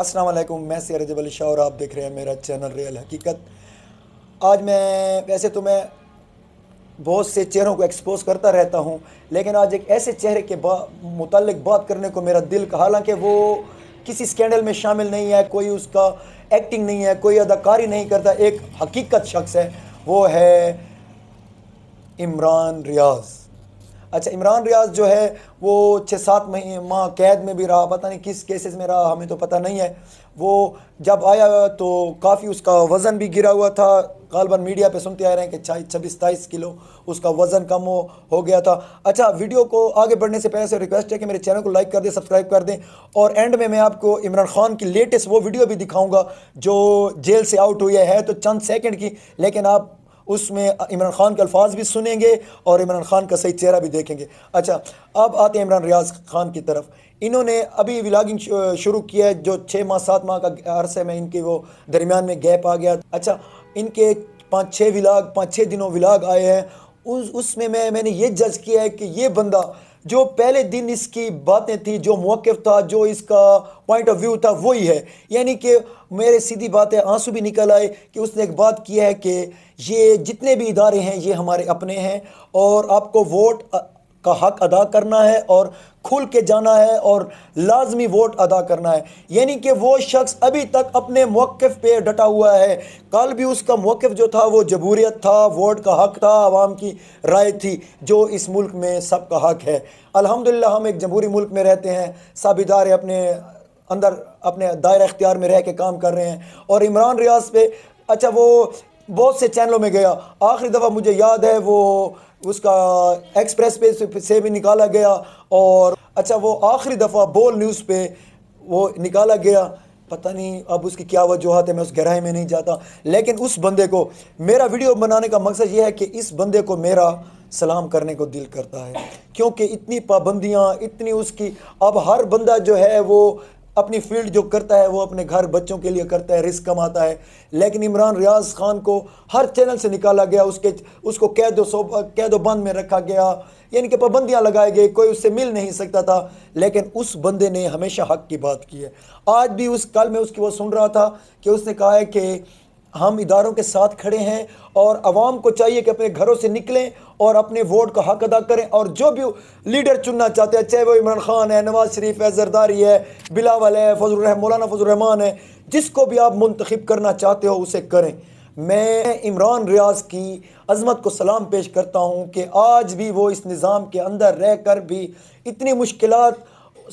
वालेकुम मैं सैर जब अली शाह और आप देख रहे हैं मेरा चैनल रियल हकीकत आज मैं वैसे तो मैं बहुत से चेहरों को एक्सपोज करता रहता हूँ लेकिन आज एक ऐसे चेहरे के बा, मुतलक बात करने को मेरा दिल कहा हालांकि वो किसी स्कैंडल में शामिल नहीं है कोई उसका एक्टिंग नहीं है कोई अदाकारी नहीं करता एक हकीकत शख्स है वो है इमरान रियाज़ अच्छा इमरान रियाज जो है वो छः सात महीने माह कैद में भी रहा पता नहीं किस केसेस में रहा हमें तो पता नहीं है वो जब आया तो काफ़ी उसका वज़न भी गिरा हुआ था गालबन मीडिया पे सुनते आ रहे हैं कि छब्बीस सताईस किलो उसका वज़न कम हो हो गया था अच्छा वीडियो को आगे बढ़ने से पहले से रिक्वेस्ट है कि मेरे चैनल को लाइक कर दें सब्सक्राइब कर दें और एंड में मैं आपको इमरान खान की लेटेस्ट वो वीडियो भी दिखाऊंगा जो जेल से आउट हुई है, है तो चंद सेकंड की लेकिन आप उसमें इमरान खान के अल्फाज भी सुनेंगे और इमरान खान का सही चेहरा भी देखेंगे अच्छा अब आते हैं इमरान रियाज खान की तरफ इन्होंने अभी व्लागिंग शुरू किया है जो छः माह सात माह का अरसे में इनके वो दरमियान में गैप आ गया अच्छा इनके पाँच छः विलाग पाँच छः दिनों विलाग आए हैं उस उसमें मैं मैंने ये जज किया है कि ये बंदा जो पहले दिन इसकी बातें थी जो मौक़ था जो इसका पॉइंट ऑफ व्यू था वही है यानी कि मेरे सीधी बात है आंसू भी निकल आए कि उसने एक बात किया है कि ये जितने भी इदारे हैं ये हमारे अपने हैं और आपको वोट का हक अदा करना है और खुल के जाना है और लाजमी वोट अदा करना है यानी कि वो शख्स अभी तक अपने मौक़ पे डटा हुआ है कल भी उसका मौक़ जो था वो जबूरीत था वोट का हक था आवाम की राय थी जो इस मुल्क में सब का हक है अल्हम्दुलिल्लाह हम एक जमहूरी मुल्क में रहते हैं सब इदारे अपने अंदर अपने दायरा इख्तियार में रह के काम कर रहे हैं और इमरान रियाज पे अच्छा वो बहुत से चैनलों में गया आखिरी दफ़ा मुझे याद है वो उसका एक्सप्रेस पे से भी निकाला गया और अच्छा वो आखिरी दफ़ा बोल न्यूज़ पे वो निकाला गया पता नहीं अब उसकी क्या वजूहत है मैं उस गहराई में नहीं जाता लेकिन उस बंदे को मेरा वीडियो बनाने का मकसद ये है कि इस बंदे को मेरा सलाम करने को दिल करता है क्योंकि इतनी पाबंदियाँ इतनी उसकी अब हर बंदा जो है वो अपनी फील्ड जो करता है वो अपने घर बच्चों के लिए करता है रिस्क कमाता है लेकिन इमरान रियाज खान को हर चैनल से निकाला गया उसके उसको कैदो कैदो बंद में रखा गया यानी कि पाबंदियाँ लगाई गई कोई उससे मिल नहीं सकता था लेकिन उस बंदे ने हमेशा हक की बात की है आज भी उस कल में उसकी वो सुन रहा था कि उसने कहा है कि हम इदारों के साथ खड़े हैं और आवाम को चाहिए कि अपने घरों से निकलें और अपने वोट का हक अदा करें और जो भी लीडर चुनना चाहते हैं चाहे वो इमरान खान है नवाज़ शरीफ है जरदारी है बिलावल है फजल मौलाना फजलरहमान है जिसको भी आप मुंतखब करना चाहते हो उसे करें मैं इमरान रियाज की अजमत को सलाम पेश करता हूँ कि आज भी वो इस निज़ाम के अंदर रह कर भी इतनी मुश्किल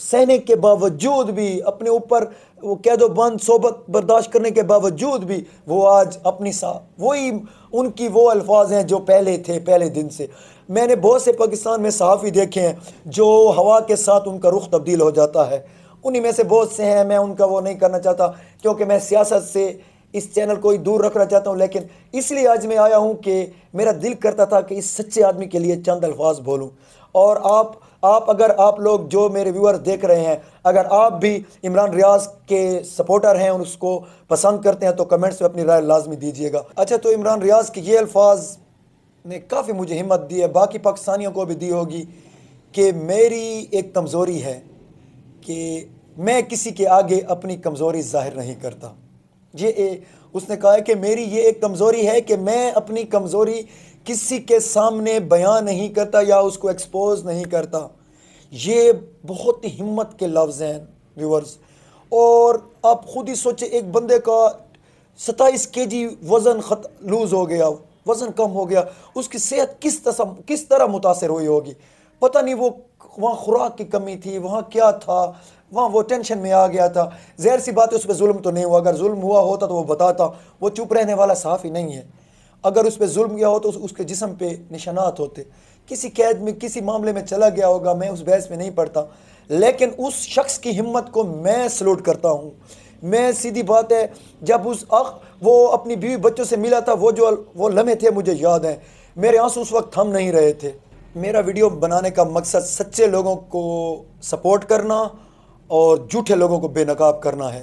सहने के बावजूद भी अपने ऊपर वो कैद बंद सोबत बर्दाश्त करने के बावजूद भी वो आज अपनी सा वही उनकी वो अल्फाज हैं जो पहले थे पहले दिन से मैंने बहुत से पाकिस्तान में सहाफ़ी देखे हैं जो हवा के साथ उनका रुख तब्दील हो जाता है उन्हीं में से बहुत से हैं मैं उनका वो नहीं करना चाहता क्योंकि मैं सियासत से इस चैनल को ही दूर रखना चाहता हूँ लेकिन इसलिए आज मैं आया हूँ कि मेरा दिल करता था कि इस सच्चे आदमी के लिए चंद अल्फाज बोलूँ और आप आप अगर आप लोग जो मेरे व्यूअर्स देख रहे हैं अगर आप भी इमरान रियाज के सपोर्टर हैं और उसको पसंद करते हैं तो कमेंट्स में अपनी राय लाजमी दीजिएगा अच्छा तो इमरान रियाज के ये अल्फाज ने काफ़ी मुझे हिम्मत दी है बाकी पाकिस्तानियों को भी दी होगी कि मेरी एक कमज़ोरी है कि मैं किसी के आगे अपनी कमज़ोरी ज़ाहिर नहीं करता ये उसने कहा है कि मेरी ये एक कमज़ोरी है कि मैं अपनी कमज़ोरी किसी के सामने बयां नहीं करता या उसको एक्सपोज नहीं करता ये बहुत ही हिम्मत के लफ्ज़ हैं व्यूवर्स और आप ख़ुद ही सोचे एक बंदे का सताईस के जी वज़न खत लूज़ हो गया वज़न कम हो गया उसकी सेहत किस तसम किस तरह मुतासर हुई होगी पता नहीं वो वहाँ खुराक की कमी थी वहाँ क्या था वहाँ वो टेंशन में आ गया था जहर सी बात है उस पर म तो नहीं हुआ अगर जुल्म हुआ होता तो वो बताता वो चुप रहने वाला साफ़ ही नहीं है अगर उस पर म गया हो तो उस, उसके जिसम पे निशानात होते किसी कैद में किसी मामले में चला गया होगा मैं उस बहस में नहीं पढ़ता लेकिन उस शख्स की हिम्मत को मैं सलूट करता हूँ मैं सीधी बात है जब उस अख वो अपनी बीवी बच्चों से मिला था वो जो वो लम्हे थे मुझे याद हैं मेरे आंसू उस वक्त थम नहीं रहे थे मेरा वीडियो बनाने का मकसद सच्चे लोगों को सपोर्ट करना और झूठे लोगों को बेनकाब करना है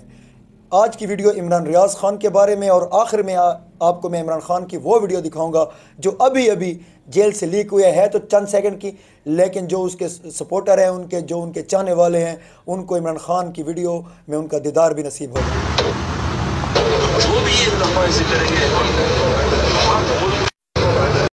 आज की वीडियो इमरान रियाज खान के बारे में और आखिर में आ, आपको मैं इमरान खान की वो वीडियो दिखाऊंगा जो अभी अभी जेल से लीक हुए है तो चंद सेकंड की लेकिन जो उसके सपोर्टर हैं उनके जो उनके चाहने वाले हैं उनको इमरान खान की वीडियो में उनका दीदार भी नसीब होगा